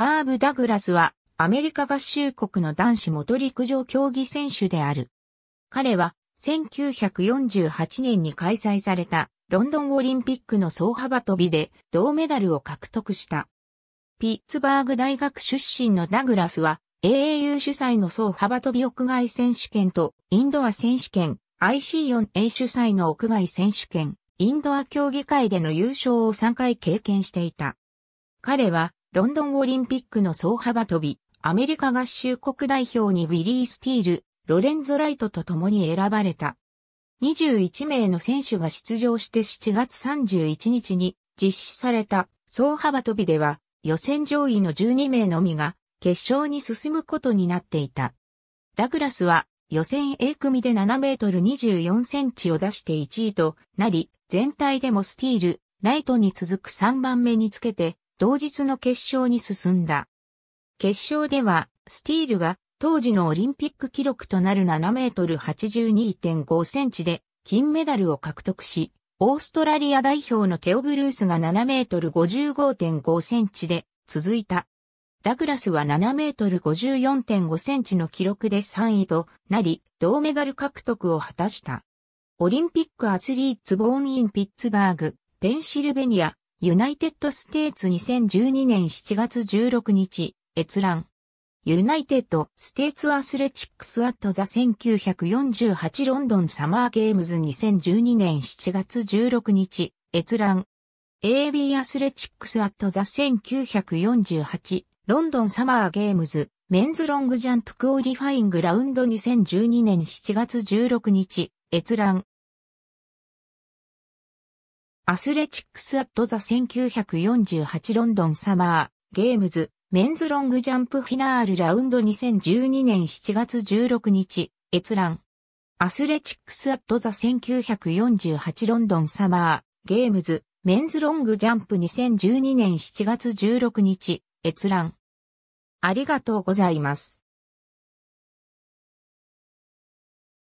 ハーブ・ダグラスはアメリカ合衆国の男子元陸上競技選手である。彼は1948年に開催されたロンドンオリンピックの総幅跳びで銅メダルを獲得した。ピッツバーグ大学出身のダグラスは AAU 主催の総幅跳び屋外選手権とインドア選手権 IC4A 主催の屋外選手権インドア競技会での優勝を3回経験していた。彼はロンドンオリンピックの総幅跳び、アメリカ合衆国代表にウィリー・スティール、ロレンゾ・ライトと共に選ばれた。21名の選手が出場して7月31日に実施された総幅跳びでは予選上位の12名のみが決勝に進むことになっていた。ダグラスは予選 A 組で7メートル24センチを出して1位となり、全体でもスティール、ライトに続く3番目につけて同日の決勝に進んだ。決勝では、スティールが当時のオリンピック記録となる7メートル82.5センチで金メダルを獲得し、オーストラリア代表のテオブルースが7メートル55.5センチで続いた。ダグラスは7メートル54.5センチの記録で3位となり、銅メダル獲得を果たした。オリンピックアスリーツボーンインピッツバーグ、ペンシルベニア、ユナイテッドステーツ2012年7月16日、閲覧。ユナイテッド・ステーツ・アスレチックス・アット・ザ・1948ロンドン・サマー・ゲームズ2012年7月16日、閲覧。AB アスレチックス・アット・ザ・1948ロンドン・サマー・ゲームズ、メンズ・ロング・ジャンプ・クオリファイング・ラウンド2012年7月16日、閲覧。アスレチックス・アット・ザ1948ロンドンサマー、ゲームズ、メンズロングジャンプフィナールラウンド2012年7月16日、閲覧。アスレチックス・アット・ザ1948ロンドンサマー、ゲームズ、メンズロングジャンプ2012年7月16日、閲覧。ありがとうございます。